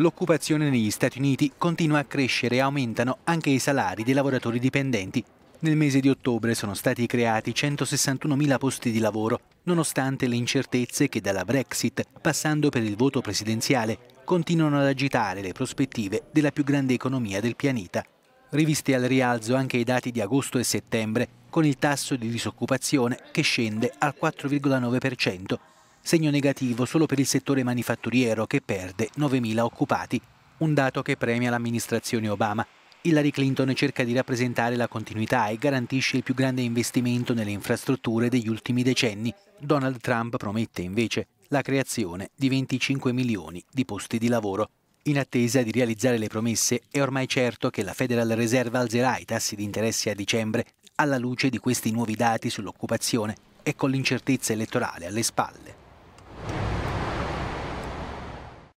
L'occupazione negli Stati Uniti continua a crescere e aumentano anche i salari dei lavoratori dipendenti. Nel mese di ottobre sono stati creati 161.000 posti di lavoro, nonostante le incertezze che dalla Brexit, passando per il voto presidenziale, continuano ad agitare le prospettive della più grande economia del pianeta. Rivisti al rialzo anche i dati di agosto e settembre, con il tasso di disoccupazione che scende al 4,9%, segno negativo solo per il settore manifatturiero che perde 9.000 occupati, un dato che premia l'amministrazione Obama. Hillary Clinton cerca di rappresentare la continuità e garantisce il più grande investimento nelle infrastrutture degli ultimi decenni. Donald Trump promette invece la creazione di 25 milioni di posti di lavoro. In attesa di realizzare le promesse, è ormai certo che la Federal Reserve alzerà i tassi di interesse a dicembre alla luce di questi nuovi dati sull'occupazione e con l'incertezza elettorale alle spalle.